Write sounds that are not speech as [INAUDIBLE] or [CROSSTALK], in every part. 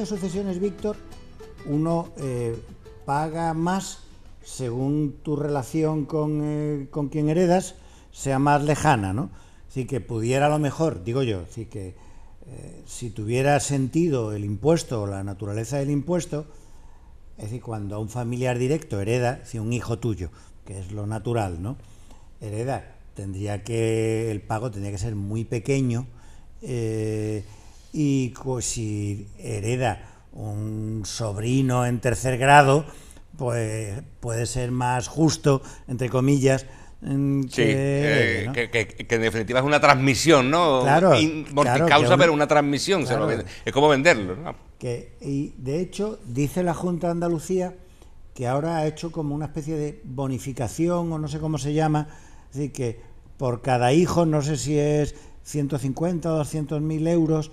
de sucesiones, Víctor, uno eh, paga más según tu relación con, eh, con, quien heredas sea más lejana, ¿no? Así que pudiera a lo mejor, digo yo, así que eh, si tuviera sentido el impuesto o la naturaleza del impuesto, es decir, cuando a un familiar directo hereda, si un hijo tuyo, que es lo natural, ¿no? Hereda, tendría que, el pago tendría que ser muy pequeño y si hereda un sobrino en tercer grado, pues puede ser más justo, entre comillas, mm, que, sí, eh, que, en definitiva es una transmisión, ¿no? Claro. pero una transmisión, es como venderlo, y de hecho, dice la Junta de Andalucía que ahora ha hecho como una especie de bonificación o no sé cómo se llama, es decir, que por cada hijo, no sé si es 150 o 200 mil euros,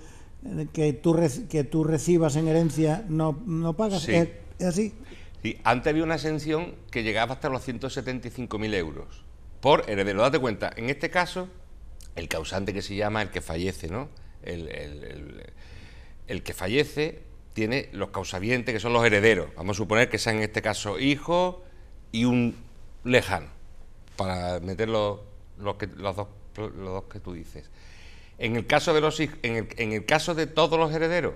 que tú, que tú recibas en herencia no, no pagas. ¿Es, así? Sí, antes había una exención que llegaba hasta los 175.000 euros por heredero. Date cuenta, en este caso, el causante que se llama el que fallece, ¿no? El, que fallece tiene los causavientes, que son los herederos. Vamos a suponer que sean en este caso hijo y un lejano, para meter los, los, dos, los dos que tú dices. En el caso de los en el, caso de todos los herederos,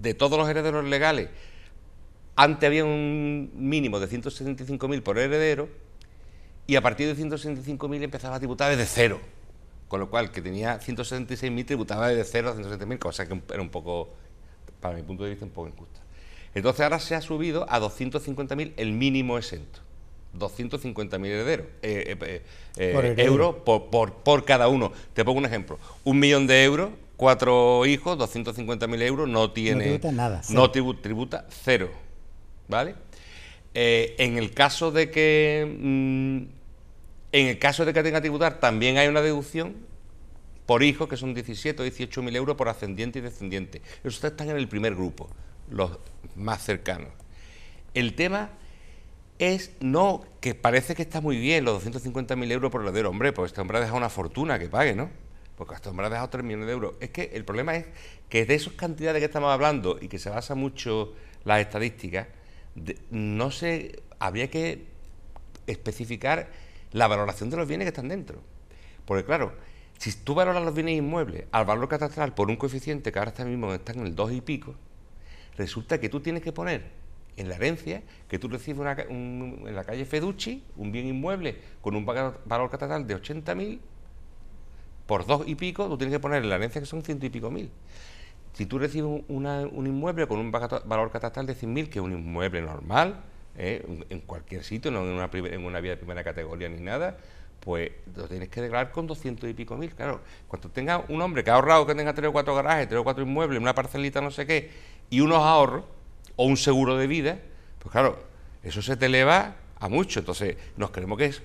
de todos los herederos legales, antes había un mínimo de 165.000 por heredero y a partir de 165.000 empezaba a tributar desde cero. Con lo cual, que tenía 166.000 tributaba desde cero a 170.000, cosa que era un poco, para mi punto de vista, un poco injusta. Entonces ahora se ha subido a 250.000 el mínimo exento. 250.000 herederos, eh, eh, eh, eh euros por, por, cada uno. Te pongo un ejemplo. Un millón de euros, cuatro hijos, 250.000 euros, no tiene... No tributa nada. No tributa cero, ¿vale? Eh, en el caso de que... Mm, en el caso de que tenga que tributar, también hay una deducción por hijos, que son 17 o 18.000 euros por ascendiente y descendiente. Ustedes están en el primer grupo, los más cercanos. El tema es no que parece que está muy bien los 250.000 euros por el los Hombre, pues este hombre ha dejado una fortuna que pague, ¿no? Porque este hombre ha dejado 3 millones de euros. Es que el problema es que de esas cantidades que estamos hablando y que se basa mucho las estadísticas, no se habría que especificar la valoración de los bienes que están dentro. Porque claro, si tú valoras los bienes inmuebles al valor catastral por un coeficiente que ahora está mismo está en el 2 y pico, resulta que tú tienes que poner en la herencia, que tú recibes en la calle Feducci un bien inmueble con un valor catatal de 80.000, por dos y pico, tú tienes que poner en la herencia que son ciento y pico mil. Si tú recibes un inmueble con un valor catastral de 100.000, que es un inmueble normal, ¿eh? en cualquier sitio, no en una, en una vía de primera categoría ni nada, pues lo tienes que declarar con 200 y pico mil. Claro, cuando tenga un hombre que ha ahorrado, que tenga tres o cuatro garajes, tres o cuatro inmuebles, una parcelita, no sé qué, y unos ahorros, o un seguro de vida, pues claro, eso se te eleva a mucho. Entonces, nos creemos que es,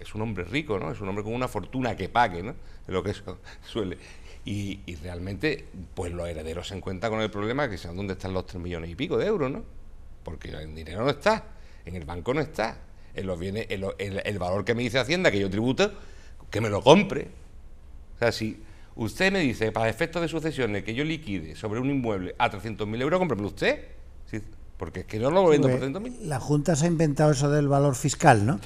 es un hombre rico, ¿no? Es un hombre con una fortuna que pague, ¿no? lo que eso [LAUGHS] suele. Y, y, realmente, pues los herederos se encuentran con el problema que saben dónde están los tres millones y pico de euros, ¿no? Porque el dinero no está, en el banco no está, en los bienes, en el valor que me dice Hacienda, que yo tributo, que me lo compre. O sea, si usted me dice, para efectos de sucesiones, que yo liquide sobre un inmueble a 300.000 euros, cómpremelo usted porque es que no lo volviendo pues, por 100.000 La Junta se ha inventado eso del valor fiscal, ¿no?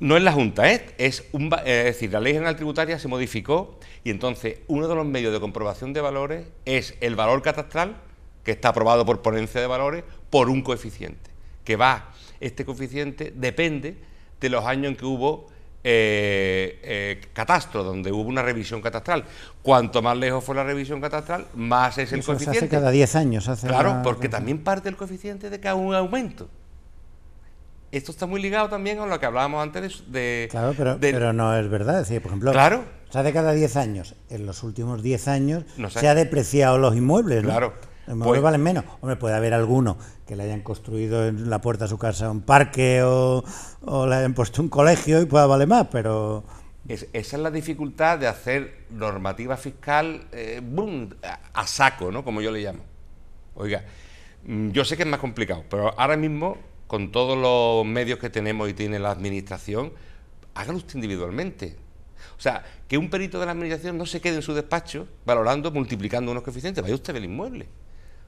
No es la Junta, ¿eh? es, un, es decir, la ley general tributaria se modificó y entonces uno de los medios de comprobación de valores es el valor catastral, que está aprobado por ponencia de valores, por un coeficiente, que va, este coeficiente depende de los años en que hubo eh, eh, catastro, donde hubo una revisión catastral. Cuanto más lejos fue la revisión catastral, más es el coeficiente. hace cada 10 años. Hace claro, porque también parte el coeficiente de cada un aumento. Esto está muy ligado también a lo que hablábamos antes de... claro, pero, no es verdad. Es decir, por ejemplo, claro. se hace cada 10 años. En los últimos 10 años se ha depreciado los inmuebles. Claro. Pues, valen menos. Hombre, puede haber alguno que le hayan construido en la puerta de su casa un parque o, le hayan puesto un colegio y pueda valer más, pero... esa es la dificultad de hacer normativa fiscal eh, a, saco, ¿no? Como yo le llamo. Oiga, mm, yo sé que es más complicado, pero ahora mismo, con todos los medios que tenemos y tiene la administración, hágalo usted individualmente. O sea, que un perito de la administración no se quede en su despacho valorando, multiplicando unos coeficientes, vaya usted el inmueble.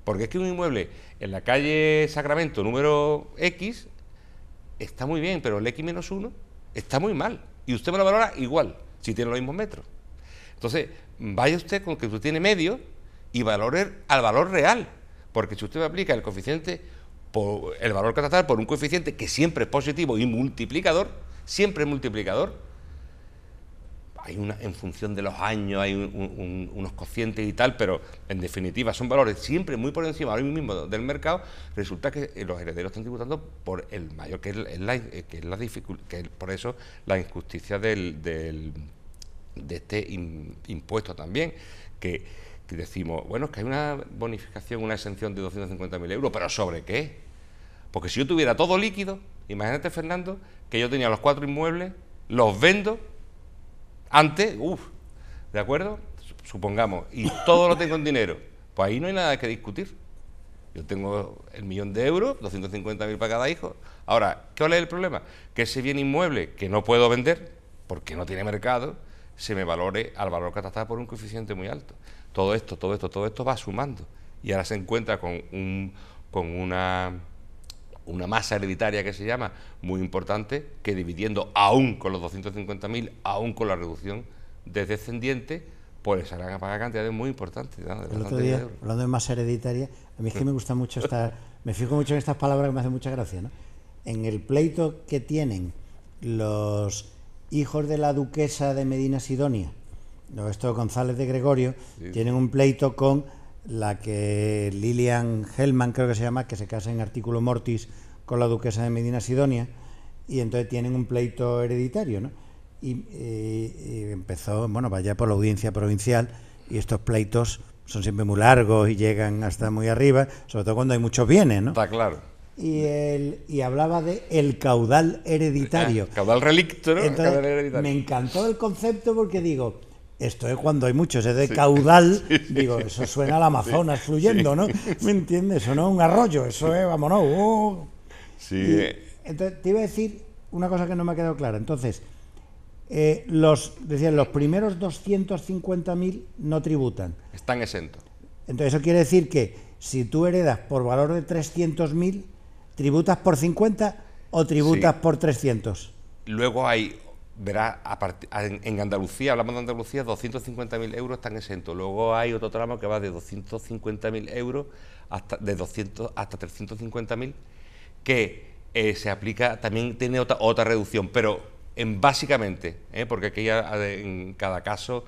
Porque es que un inmueble en la calle Sacramento número X está muy bien, pero el X-1 menos está muy mal. Y usted me lo valora igual, si tiene los mismos metros. Entonces, vaya usted con que usted tiene medio y valore al valor real. Porque si usted aplica el coeficiente, por, el valor catastral por un coeficiente que siempre es positivo y multiplicador, siempre es multiplicador, hay una, en función de los años, hay unos cocientes y tal, pero en definitiva son valores siempre muy por encima ahora mismo del mercado. Resulta que eh, los herederos están tributando por el mayor, que es, la, eh, que la que por eso la injusticia del, de este impuesto también, que, que, decimos, bueno, es que hay una bonificación, una exención de 250.000 euros, pero ¿sobre qué? Porque si yo tuviera todo líquido, imagínate, Fernando, que yo tenía los cuatro inmuebles, los vendo antes, uff, ¿de acuerdo? Supongamos, y todo lo tengo en dinero. Pues ahí no hay nada que discutir. Yo tengo el millón de euros, 250.000 para cada hijo. Ahora, ¿cuál es el problema? Que ese bien inmueble que no puedo vender, porque no tiene mercado, se me valore al valor catastral por un coeficiente muy alto. Todo esto, todo esto, todo esto va sumando. Y ahora se encuentra con, un, con una una masa hereditaria que se llama muy importante, que dividiendo aún con los 250.000, aún con la reducción de descendientes, pues se harán pagar cantidades muy importantes. hablando de masa hereditaria, a mí es que me gusta mucho [LAUGHS] esta, me fijo mucho en estas palabras que me hacen mucha gracia, ¿no? En el pleito que tienen los hijos de la duquesa de Medina Sidonia, los González de Gregorio, tienen un pleito con la que Lilian Hellman, creo que se llama, que se casa en artículo mortis con la duquesa de Medina Sidonia, y entonces tienen un pleito hereditario, ¿no? Eh, y, empezó, bueno, vaya por la audiencia provincial, y estos pleitos son siempre muy largos y llegan hasta muy arriba, sobre todo cuando hay muchos bienes, ¿no? Está claro. Y, el, y hablaba de el caudal hereditario. Eh, caudal relicto, ¿no? caudal hereditario. Me encantó el concepto porque digo, esto es cuando hay muchos, es de caudal, [LAUGHS] digo, eso suena al Amazonas fluyendo, ¿no? ¿Me entiendes? Eso no es un arroyo, eso es, vámonos. Uh. Sí. entonces, te iba a decir una cosa que no me ha quedado clara. Entonces, eh, los, decían, los primeros 250.000 no tributan. Están exentos. Entonces, eso quiere decir que si tú heredas por valor de 300.000, tributas por 50 o tributas por 300. Luego hay ...verá, en Andalucía, hablamos de Andalucía, 250.000 euros están exentos. Luego hay otro tramo que va de 250.000 euros hasta, de 200 hasta 350.000, que eh, se aplica, también tiene otra, reducción, pero en básicamente, eh, porque aquí en cada caso,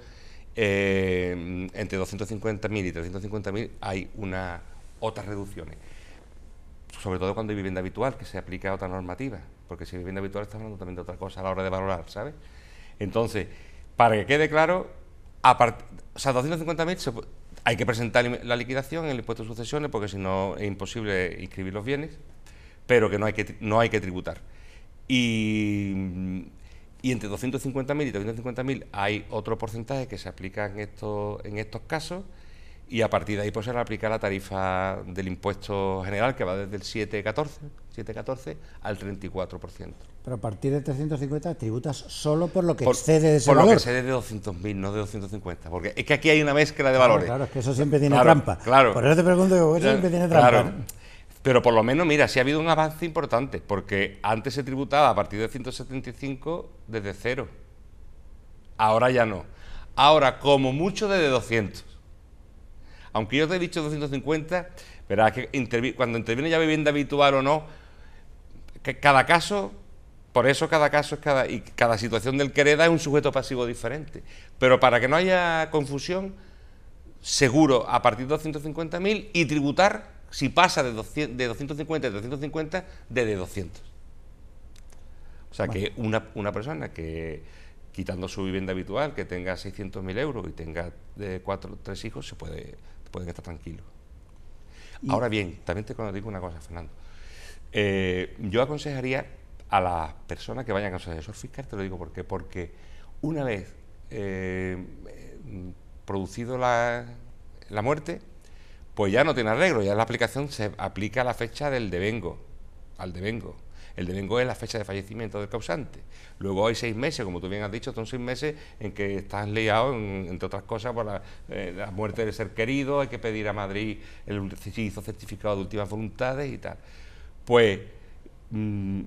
eh, entre 250.000 y 350.000 hay una, otras reducciones, sobre todo cuando hay vivienda habitual, que se aplica a otra normativa porque si vivienda habitual está hablando también de otra cosa a la hora de valorar, ¿sabes? Entonces, para que quede claro, a o sea, 250.000 hay que presentar la liquidación, en el impuesto de sucesiones, porque si no es imposible inscribir los bienes, pero que no hay que, no hay que tributar. Y, y entre 250.000 y 250.000 hay otro porcentaje que se aplica en, estos en estos casos y a partir de ahí pues se aplica la tarifa del impuesto general que va desde el 7,14 al 34%. Pero a partir de 350 tributas solo por lo que excede de ese Por lo que excede de 200.000, no de 250, porque es que aquí hay una mezcla de valores. Claro, es que eso siempre tiene trampa. Por eso te pregunto, eso siempre tiene trampa. Pero por lo menos, mira, sí ha habido un avance importante, porque antes se tributaba a partir de 175 desde cero. Ahora ya no. Ahora, como mucho, desde 200. Aunque yo te he dicho 250, verás que cuando interviene ya vivienda habitual o no, cada caso, por eso cada caso es cada, y cada situación del que hereda es un sujeto pasivo diferente. Pero para que no haya confusión, seguro a partir de 250.000 y tributar si pasa de, de 250 a 350 desde 200. O sea que una, persona que, quitando su vivienda habitual, que tenga 600.000 euros y tenga de eh, cuatro tres hijos, se puede pueden estar tranquilos. Ahora bien, también te digo una cosa, Fernando. Eh, yo aconsejaría a las personas que vayan a su asesor fiscal, te lo digo porque, porque una vez eh, producido la, la muerte, pues ya no tiene arreglo, ya la aplicación se aplica a la fecha del devengo, al devengo. El domingo es la fecha de fallecimiento del causante. Luego hay seis meses, como tú bien has dicho, son seis meses en que estás liado, entre otras cosas, por eh, la, muerte del ser querido, hay que pedir a Madrid el certificado de últimas voluntades y tal. Pues mm,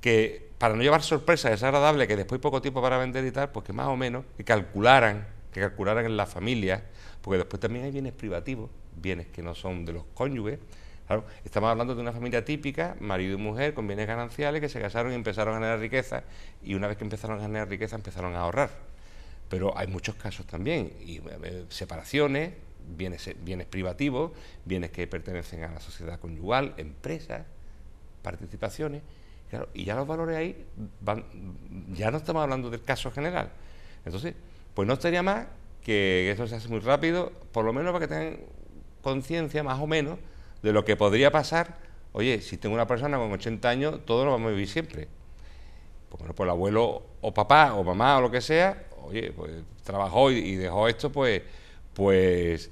que para no llevar sorpresa desagradable, que después poco tiempo para vender y tal, pues que más o menos que calcularan, que calcularan en las familias, porque después también hay bienes privativos, bienes que no son de los cónyuges, Claro, estamos hablando de una familia típica, marido y mujer, con bienes gananciales, que se casaron y empezaron a generar riqueza, y una vez que empezaron a generar riqueza empezaron a ahorrar. Pero hay muchos casos también, eh, eh, separaciones, bienes, eh, bienes privativos, bienes que pertenecen a la sociedad conyugal, empresas, participaciones, claro, y ya los valores ahí, van, ya no estamos hablando del caso general. Entonces, pues no estaría más que eso se hace muy rápido, por lo menos para que tengan conciencia más o menos de lo que podría pasar, oye, si tengo una persona con 80 años, ...todo lo vamos a vivir siempre. Pues bueno, pues el abuelo o papá o mamá o lo que sea, oye, pues trabajó y, dejó esto, pues, pues,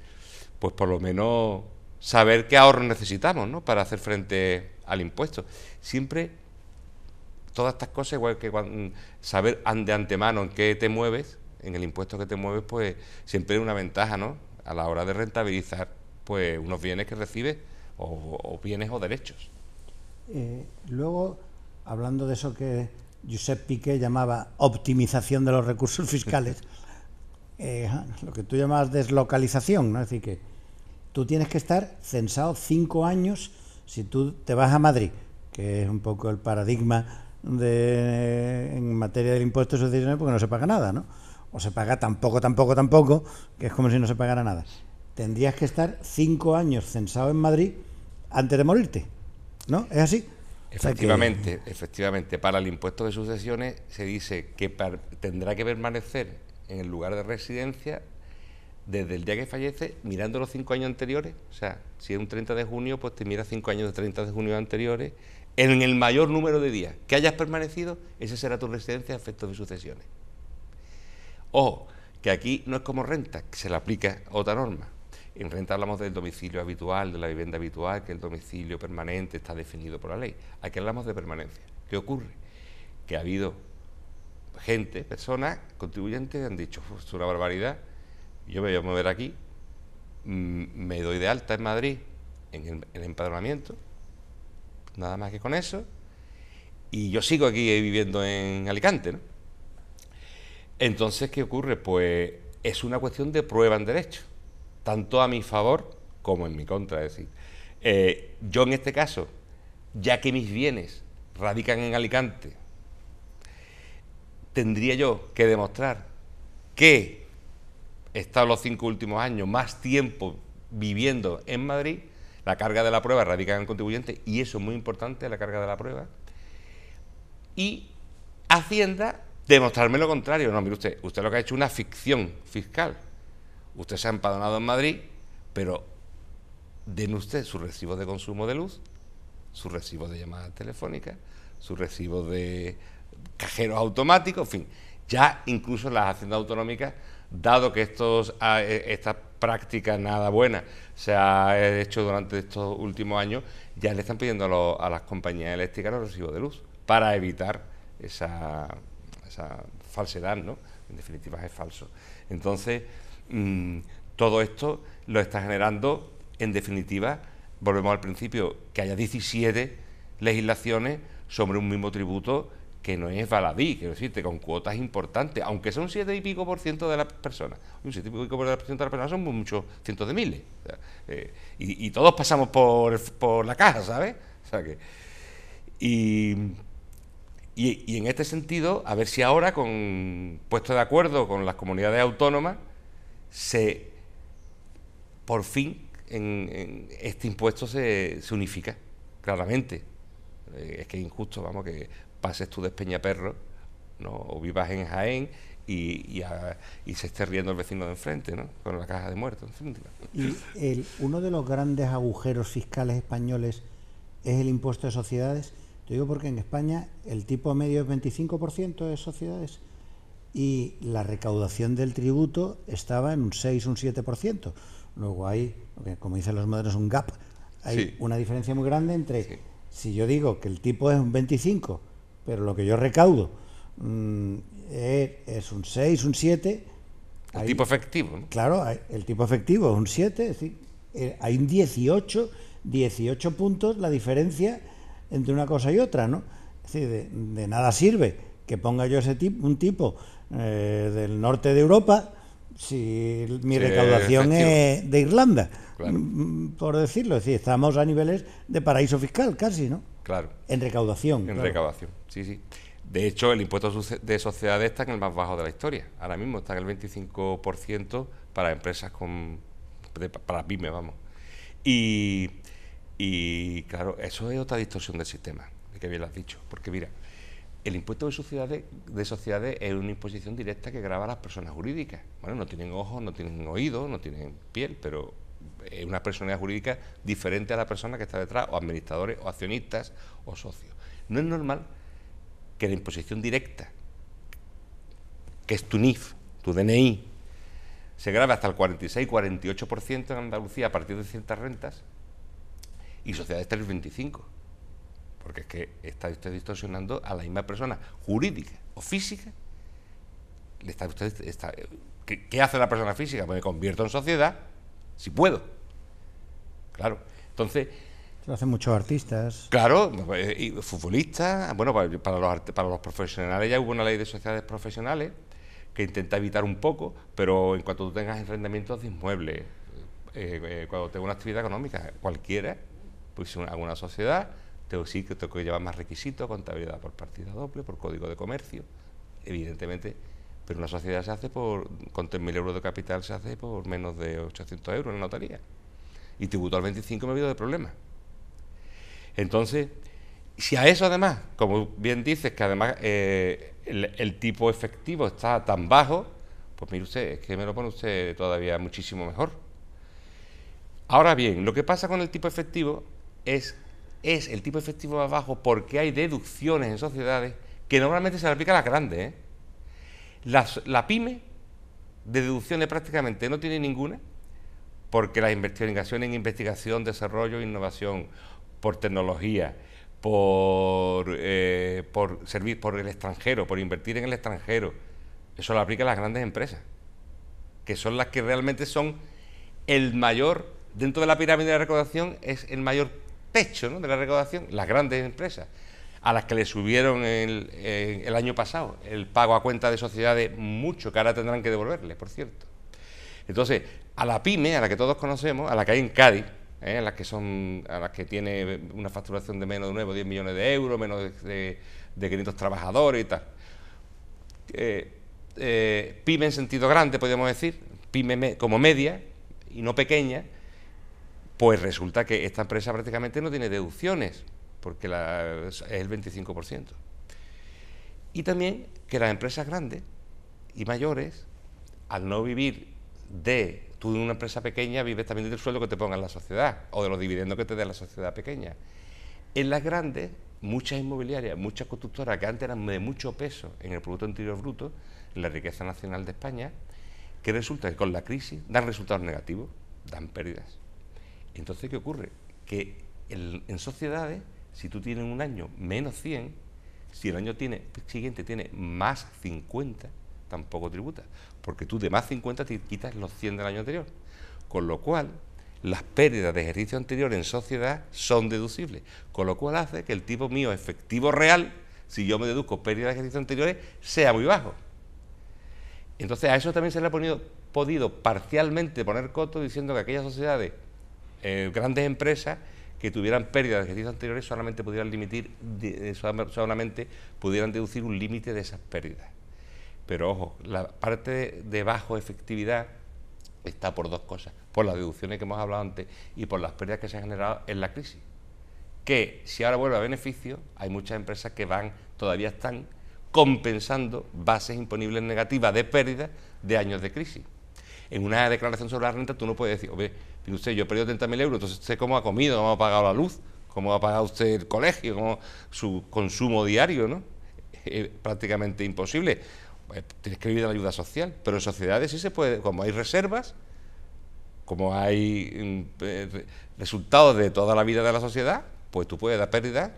pues por lo menos saber qué ahorro necesitamos, ¿no? Para hacer frente al impuesto. Siempre todas estas cosas, igual que saber de antemano en qué te mueves, en el impuesto que te mueves, pues siempre es una ventaja, ¿no? A la hora de rentabilizar pues unos bienes que recibes o, bienes o derechos. Eh, luego, hablando de eso que Josep Piqué llamaba optimización de los recursos fiscales, [LAUGHS] eh, lo que tú llamabas deslocalización, ¿no? es decir, que tú tienes que estar censado cinco años si tú te vas a Madrid, que es un poco el paradigma de, en materia del impuesto de porque no se paga nada, ¿no? O se paga tampoco, tampoco, tampoco, que es como si no se pagara nada tendrías que estar cinco años censado en Madrid antes de morirte. ¿No? ¿Es así? Efectivamente, efectivamente. Para el impuesto de sucesiones se dice que tendrá que permanecer en el lugar de residencia desde el día que fallece, mirando los cinco años anteriores. O sea, si es un 30 de junio, pues te mira cinco años de 30 de junio anteriores. En el mayor número de días que hayas permanecido, esa será tu residencia a efectos de sucesiones. Ojo, que aquí no es como renta, que se le aplica otra norma. En renta hablamos del domicilio habitual, de la vivienda habitual, que el domicilio permanente está definido por la ley. Aquí hablamos de permanencia. ¿Qué ocurre? Que ha habido gente, personas, contribuyentes, que han dicho, es una barbaridad, yo me voy a mover aquí, mm, me doy de alta en Madrid, en el, empadronamiento, nada más que con eso, y yo sigo aquí viviendo en Alicante, Entonces, ¿qué ocurre? Pues es una cuestión de prueba en derecho tanto a mi favor como en mi contra. Es decir, eh, yo en este caso, ya que mis bienes radican en Alicante, tendría yo que demostrar que he estado los cinco últimos años más tiempo viviendo en Madrid, la carga de la prueba radica en el contribuyente y eso es muy importante, la carga de la prueba. Y Hacienda demostrarme lo contrario. No, mire usted, usted lo que ha hecho es una ficción fiscal. Usted se ha empadronado en Madrid, pero den usted su recibo de consumo de luz, su recibo de llamadas telefónicas, su recibo de cajeros automáticos, en fin. Ya incluso las haciendas autonómicas, dado que estos, ah, eh, esta práctica nada buena se ha eh, hecho durante estos últimos años, ya le están pidiendo a, las compañías eléctricas los recibos de luz para evitar esa, esa falsedad, ¿no? En definitiva es falso. Entonces, Mm, todo esto lo está generando, en definitiva, volvemos al principio, que haya 17 legislaciones sobre un mismo tributo que no es baladí, quiero decirte, con cuotas importantes, aunque son 7 y pico por ciento de las personas. Un 7 y pico por ciento de las personas son muchos cientos de miles. Eh, y, todos pasamos por, la caja, ¿sabes? O sea que, y, y en este sentido, a ver si ahora, con puesto de acuerdo con las comunidades autónomas, se, por fin, en, este impuesto se, unifica, claramente. Eh, es que es injusto, vamos, que pases tú de Peñaperro, ¿no? o vivas en Jaén y, se esté riendo el vecino de enfrente, ¿no? Con la caja de muertos. Y uno de los grandes agujeros fiscales españoles es el impuesto de sociedades. Te digo porque en España el tipo medio es 25% de sociedades y la recaudación del tributo estaba en un 6, un 7%. Luego hay, como dicen los modernos, un gap. Hay una diferencia muy grande entre, si yo digo que el tipo es un 25, pero lo que yo recaudo mm, eh, es un 6, un 7. El tipo efectivo. Claro, el tipo efectivo es un 7, es eh, hay un 18, 18 puntos la diferencia entre una cosa y otra, ¿no? de, de nada sirve que ponga yo ese tipo, un tipo eh, del norte de Europa si mi recaudación es de Irlanda, mm, mm, por decirlo. si estamos a niveles de paraíso fiscal casi, ¿no? Claro. En recaudación. En recaudación, sí, sí. De hecho, el impuesto de sociedades está en el más bajo de la historia. Ahora mismo está en el 25% para empresas con... para pymes, vamos. y claro, eso es otra distorsión del sistema, que bien lo has dicho. Porque mira, el impuesto de sociedades, es una imposición directa que graba a las personas jurídicas. Bueno, no tienen ojos, no tienen oídos, no tienen piel, pero es una personalidad jurídica diferente a la persona que está detrás, o administradores, o accionistas, o socios. No es normal que la imposición directa, que es tu NIF, tu DNI, se grave hasta el 46-48% en Andalucía a partir de ciertas rentas y sociedades 3.25% porque es que está usted distorsionando a la misma persona jurídica o física. Le está usted, ¿qué, hace la persona física? Pues me convierto en sociedad, si puedo. Claro. Entonces, lo hacen muchos artistas. Claro, eh, y futbolistas. Ah, bueno, para, los, para los profesionales ya hubo una ley de sociedades profesionales que intenta evitar un poco, pero en cuanto tú tengas enfrentamientos de inmuebles, eh, eh, cuando tengo una actividad económica cualquiera, pues alguna sociedad, tengo este sí que tengo que llevar más requisitos, contabilidad por partida doble, por código de comercio, evidentemente, pero una sociedad se hace por, con 3.000 euros de capital se hace por menos de 800 euros en la notaría. Y tributo al 25 me habido de problemas. Entonces, si a eso además, como bien dices, que además eh, el, el, tipo efectivo está tan bajo, pues mire usted, es que me lo pone usted todavía muchísimo mejor. Ahora bien, lo que pasa con el tipo efectivo es es el tipo efectivo más bajo porque hay deducciones en sociedades que normalmente se le aplica a las grandes. ¿eh? Las, la pyme de deducciones prácticamente no tiene ninguna porque las inversiones en investigación, desarrollo e innovación por tecnología, por, eh, por, servir, por el extranjero, por invertir en el extranjero, eso lo aplica a las grandes empresas, que son las que realmente son el mayor, dentro de la pirámide de recaudación, es el mayor ...pecho de la recaudación, las grandes empresas, a las que le subieron eh, el, año pasado el pago a cuenta de sociedades mucho, que ahora tendrán que devolverle, por cierto. Entonces, a la pyme, a la que todos conocemos, a la que hay en Cádiz, eh, a las que son, a las que tiene una facturación de menos de nuevo 10 millones de euros, menos de, 500 trabajadores y tal. Eh, pyme en sentido grande, podríamos decir, pyme como media y no pequeña, pues resulta que esta empresa prácticamente no tiene deducciones, porque es el 25%. Y también que las empresas grandes y mayores, al no vivir de, tú en una empresa pequeña vives también del sueldo que te ponga la sociedad o de los dividendos que te dé la sociedad pequeña. En las grandes, muchas inmobiliarias, muchas constructoras que antes eran de mucho peso en el Producto Interior Bruto, en la riqueza nacional de España, que resulta que con la crisis dan resultados negativos, dan pérdidas. Entonces, ¿qué ocurre? Que en, sociedades, si tú tienes un año menos 100, si el año tiene, siguiente tiene más 50, tampoco tributa, porque tú de más 50 te quitas los 100 del año anterior. Con lo cual, las pérdidas de ejercicio anterior en sociedad son deducibles, con lo cual hace que el tipo mío efectivo real, si yo me deduzco pérdidas de ejercicio anteriores, sea muy bajo. Entonces, a eso también se le ha podido parcialmente poner coto diciendo que aquellas sociedades eh, grandes empresas que tuvieran pérdidas de ejercicios anteriores solamente pudieran limitir, eh, solamente pudieran deducir un límite de esas pérdidas. Pero ojo, la parte de, bajo efectividad está por dos cosas, por las deducciones que hemos hablado antes y por las pérdidas que se han generado en la crisis. Que si ahora vuelve a beneficio, hay muchas empresas que van, todavía están compensando bases imponibles negativas de pérdidas de años de crisis. En una declaración sobre la renta tú no puedes decir, oye, Dice usted, yo he perdido 30.000 euros, entonces usted cómo ha comido, cómo ha pagado la luz, cómo ha pagado usted el colegio, cómo su consumo diario, ¿no? Es prácticamente imposible. Eh, tienes que vivir en la ayuda social, pero en sociedades sí se puede, como hay reservas, como hay mm, eh, resultados de toda la vida de la sociedad, pues tú puedes dar pérdida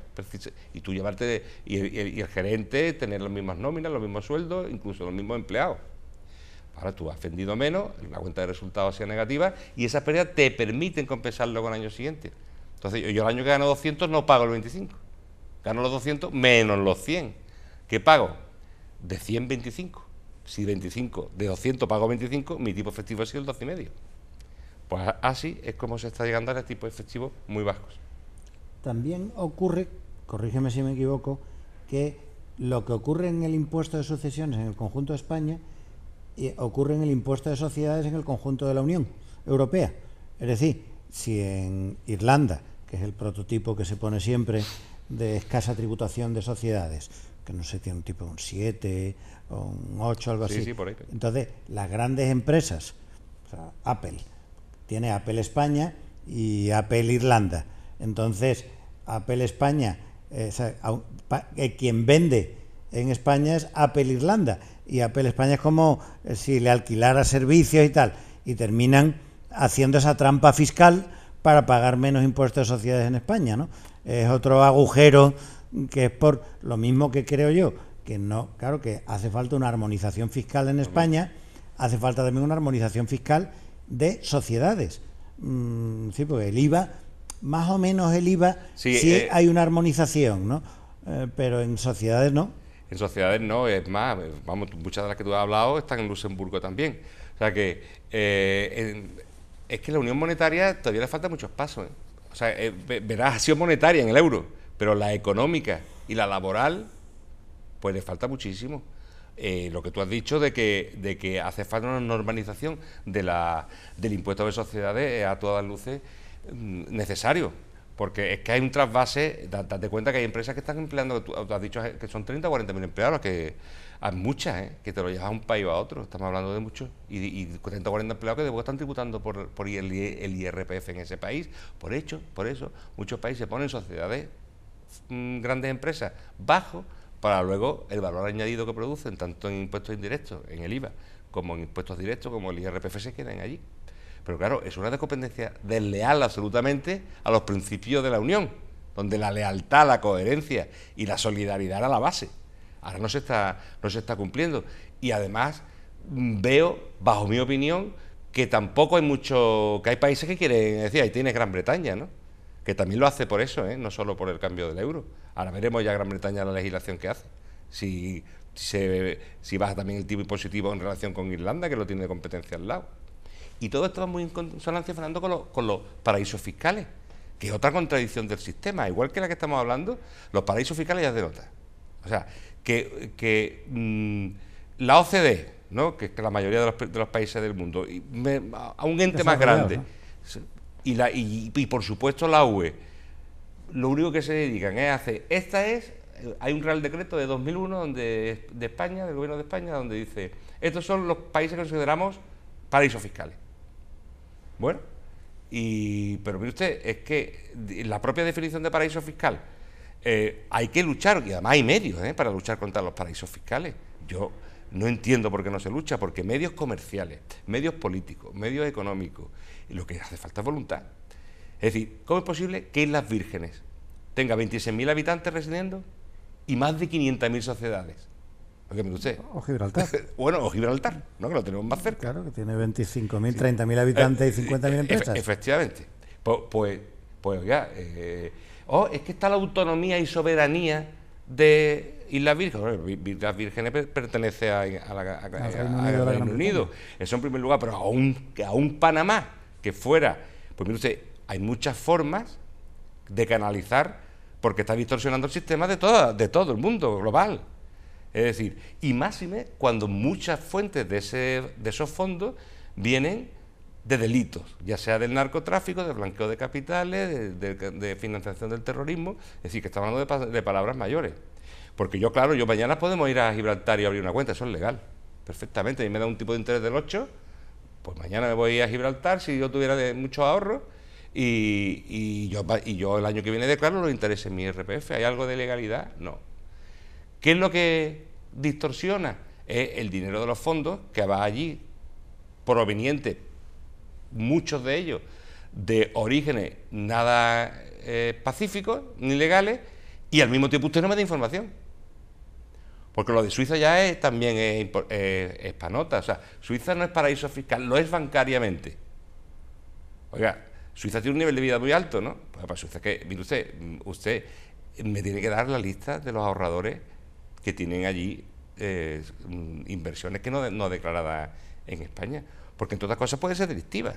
y tú llevarte, y y el gerente tener las mismas nóminas, los mismos sueldos, incluso los mismos empleados. Ahora tú has vendido menos, la cuenta de resultados sea negativa y esas pérdidas te permiten compensarlo con el año siguiente. Entonces yo, el año que gano 200 no pago el 25. Gano los 200 menos los 100. ¿Qué pago? De 100, 25. Si 25, de 200 pago 25, mi tipo efectivo ha sido el 12,5. Pues así es como se está llegando a los este tipos efectivos muy bajos. También ocurre, corrígeme si me equivoco, que lo que ocurre en el impuesto de sucesiones en el conjunto de España ocurre en el impuesto de sociedades en el conjunto de la Unión Europea. Es decir, si en Irlanda, que es el prototipo que se pone siempre de escasa tributación de sociedades, que no sé, tiene un tipo un 7 o un 8, algo así. Sí, por ahí. Entonces, las grandes empresas, Apple, tiene Apple España y Apple Irlanda. Entonces, Apple España, eh, o sea, eh, quien vende en España es Apple Irlanda y Apple España es como eh, si le alquilara servicios y tal, y terminan haciendo esa trampa fiscal para pagar menos impuestos de sociedades en España, ¿no? Es otro agujero que es por lo mismo que creo yo, que no, claro que hace falta una armonización fiscal en España, hace falta también una armonización fiscal de sociedades. Mm, sí, porque el IVA, más o menos el IVA, sí, eh, hay una armonización, ¿no? Eh, pero en sociedades no en sociedades no, es más, eh, vamos, muchas de las que tú has hablado están en Luxemburgo también. O sea que eh, es que la unión monetaria todavía le falta muchos pasos. ¿eh? O sea, verás sido monetaria en el euro, pero la económica y la laboral, pues le falta muchísimo. lo que tú has dicho de que, de que hace falta una normalización de la, del impuesto de sociedades a todas luces mm, necesario. Porque es que hay un trasvase, date cuenta que hay empresas que están empleando, tú has dicho que son 30 o 40 mil empleados, que hay muchas, ¿eh? que te lo llevas a un país o a otro, estamos hablando de muchos, y, y 30 o 40 empleados que después están tributando por, el, IRPF en ese país. Por hecho, por eso, muchos países ponen sociedades, mm, grandes empresas, bajo, para luego el valor añadido que producen, tanto en impuestos indirectos, en el IVA, como en impuestos directos, como el IRPF, se quedan allí. Pero claro, es una competencia desleal absolutamente a los principios de la Unión, donde la lealtad, la coherencia y la solidaridad era la base. Ahora no se está, no está cumpliendo. Y además mm, veo, bajo mi opinión, que tampoco hay mucho, que hay países que quieren, decir, ahí tiene Gran Bretaña, ¿no? Que también lo hace por eso, ¿eh? no solo por el cambio del euro. Ahora veremos ya Gran Bretaña la legislación que hace. Si, si, se, si baja también el tipo impositivo en relación con Irlanda, que lo tiene de competencia al lado. Y todo esto va muy en consonancia, Fernando, con, los paraísos fiscales, que es otra contradicción del sistema. Igual que la que estamos hablando, los paraísos fiscales ya es de nota. O sea, que, mm, la OCDE, ¿no? que es la mayoría de los, países del mundo, a un ente más grande, y, la, por supuesto la UE, lo único que se dedican es a hacer, esta es, hay un Real Decreto de 2001 donde, de España, del Gobierno de España, donde dice, estos son los países que consideramos paraísos fiscales. Bueno, y, pero mire usted, es que la propia definición de paraíso fiscal, eh, hay que luchar, y además hay medios eh, para luchar contra los paraísos fiscales. Yo no entiendo por qué no se lucha, porque medios comerciales, medios políticos, medios económicos, lo que hace falta es voluntad. Es decir, ¿cómo es posible que las Vírgenes tenga 26.000 habitantes residiendo y más de 500.000 sociedades? O Gibraltar. [LAUGHS] bueno, o Gibraltar, ¿no? que lo tenemos más cerca. Claro, que tiene 25.000, 30.000 eh, habitantes y 50.000 eh, eh, empresas. efectivamente. Pues, pues, ya, oh, es que está la autonomía y soberanía de Islas Vírgenes. Las Vírgenes pertenece a, la, Reino, Unido, Eso en primer lugar, pero aún, un, a Panamá que fuera, pues mire usted, hay muchas formas de canalizar porque está distorsionando el sistema de, toda, de todo el mundo global. Es decir, y máxime cuando muchas fuentes de, de esos fondos vienen de delitos, ya sea del narcotráfico, del blanqueo de capitales, de, financiación del terrorismo, es decir, que estamos hablando de, palabras mayores. Porque yo, claro, yo mañana podemos ir a Gibraltar y abrir una cuenta, eso es legal, perfectamente, y me da un tipo de interés del 8, pues mañana me voy a Gibraltar si yo tuviera mucho ahorro y, y, yo, y yo el año que viene declaro los intereses en mi RPF, ¿hay algo de legalidad? No. ¿Qué es lo que distorsiona? Es el dinero de los fondos que va allí, proveniente, muchos de ellos, de orígenes nada eh, pacíficos ni legales, y al mismo tiempo usted no me da información. Porque lo de Suiza ya es, también es, panota. O sea, Suiza no es paraíso fiscal, lo es bancariamente. Oiga, Suiza tiene un nivel de vida muy alto, ¿no? Pues para pues, Suiza, que, mire usted, mm, usted me tiene que dar la lista de los ahorradores que tienen allí eh, inversiones que no, no declaradas en España, porque en todas cosas puede ser delictiva.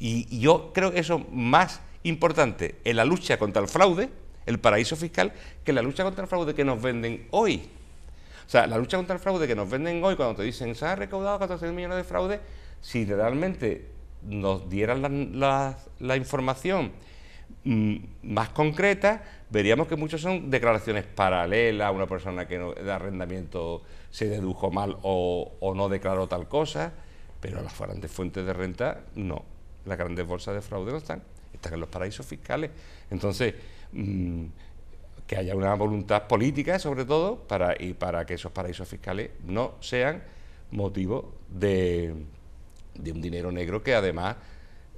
Y, yo creo que eso es más importante en la lucha contra el fraude, el paraíso fiscal, que la lucha contra el fraude que nos venden hoy. O sea, la lucha contra el fraude que nos venden hoy cuando te dicen se ha recaudado 14 millones de fraude, si realmente nos dieran la información Mm, más concretas, veríamos que muchas son declaraciones paralelas, una persona que no, de arrendamiento se dedujo mal o, no declaró tal cosa, pero las grandes fuentes de renta no, las grandes bolsas de fraude no están, están en los paraísos fiscales. Entonces, mm, que haya una voluntad política sobre todo para, y para que esos paraísos fiscales no sean motivo de, de un dinero negro que además...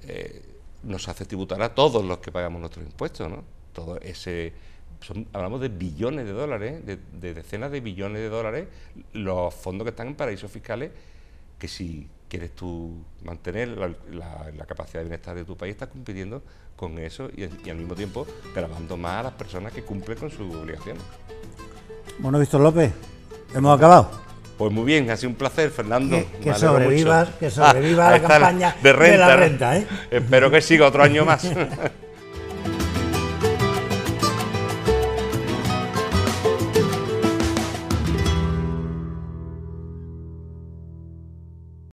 Eh, nos hace tributar a todos los que pagamos nuestros impuestos, ¿no? Todo ese, hablamos de billones de dólares, de, decenas de billones de dólares, los fondos que están en paraísos fiscales, que si quieres tú mantener la, capacidad de bienestar de tu país, estás compitiendo con eso y, y al mismo tiempo grabando más a las personas que cumplen con sus obligaciones. Bueno, Víctor López, hemos acabado. Pues muy bien, ha sido un placer, Fernando. Que, sobrevivas, que sobreviva ah, la campaña de, de la ¿eh? renta. ¿eh? Espero que siga otro año más. [LAUGHS]